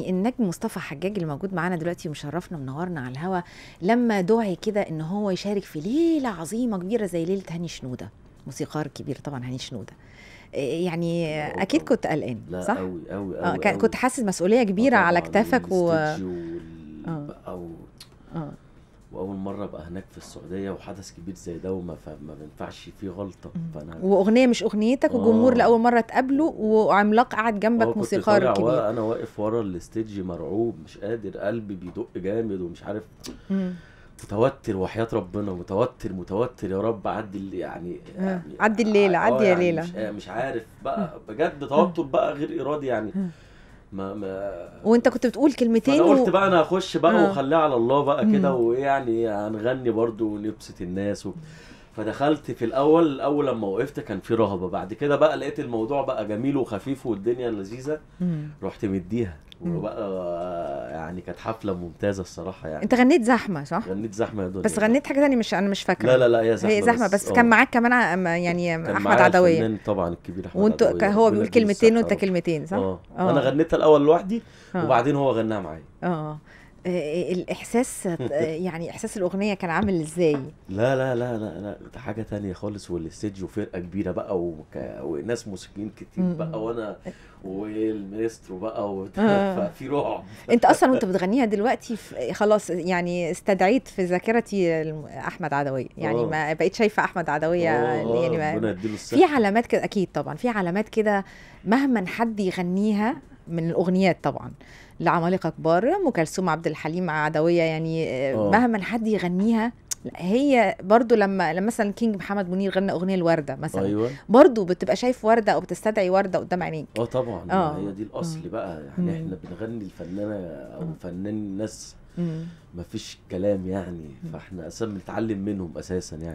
يعني النجم مصطفى حجاج اللي موجود معانا دلوقتي ومشرفنا منورنا على الهوا لما دعي كده ان هو يشارك في ليله عظيمه كبيره زي ليله هاني شنوده موسيقار كبير طبعا هاني شنوده آه، يعني اكيد كنت قلقان صح؟ لا قوي قوي آه، كنت حاسس مسؤوليه كبيره آه، على كتافك و, واول مره ابقى هناك في السعوديه وحدث كبير زي ده وما فما بينفعش فيه غلطه فانا واغنيه مش اغنيتك وجمهور آه لاول مره تقابله وعملاق قاعد جنبك آه، موسيقار كبير انا واقف ورا الاستيدج مرعوب مش قادر قلبي بيدق جامد ومش عارف مم. متوتر وحياه ربنا متوتر متوتر يا رب عدي اللي يعني, يعني عدي الليله آه، عدي يا آه، يعني ليله مش, مش عارف بقى بجد توتر بقى غير ارادي يعني ما ما وانت كنت بتقول كلمتين انا قلت و... بقى انا هخش بقى آه. وخليها على الله بقى كده ويعني هنغني برضو ونبسط الناس و... فدخلت في الاول اول لما وقفت كان في رهبه بعد كده بقى لقيت الموضوع بقى جميل وخفيف والدنيا لذيذه رحت مديها وبقى يعني كانت حفله ممتازه الصراحه يعني انت غنيت زحمه صح؟ غنيت زحمه يا دنيا بس غنيت حاجه ثانيه مش انا مش فاكره لا لا لا هي زحمه هي زحمه بس, بس آه. كان معاك كمان يعني كان احمد عدويه طبعا الكبير احمد وانتوا هو بيقول كلمتين وانت كلمتين صح؟ آه. اه انا غنيتها الاول لوحدي آه. وبعدين هو غناها معايا اه آه، الاحساس يعني احساس الاغنيه كان عامل ازاي لا لا لا لا لا ده حاجه تانية خالص والاستديو فرقه كبيره بقى وك... وناس موسيقيين كتير بقى وانا والمايسترو بقى وت... آه. ففي رعب انت اصلا وانت بتغنيها دلوقتي خلاص يعني استدعيت في ذاكرتي احمد عدويه يعني آه. ما بقيت شايفه احمد عدويه يعني ما... في علامات كده اكيد طبعا في علامات كده مهما حد يغنيها من الاغنيات طبعا لعمالقه كبار ام كلثوم عبد الحليم عدويه يعني أوه. آه. مهما حد يغنيها هي برضو لما لما مثلا كينج محمد منير غنى اغنيه الورده مثلا أيوة. برضو بتبقى شايف ورده او بتستدعي ورده قدام عينيك اه طبعا أوه. هي دي الاصل مم. بقى يعني مم. احنا بنغني الفنانه او فنان الناس مفيش كلام يعني فاحنا اساسا بنتعلم منهم اساسا يعني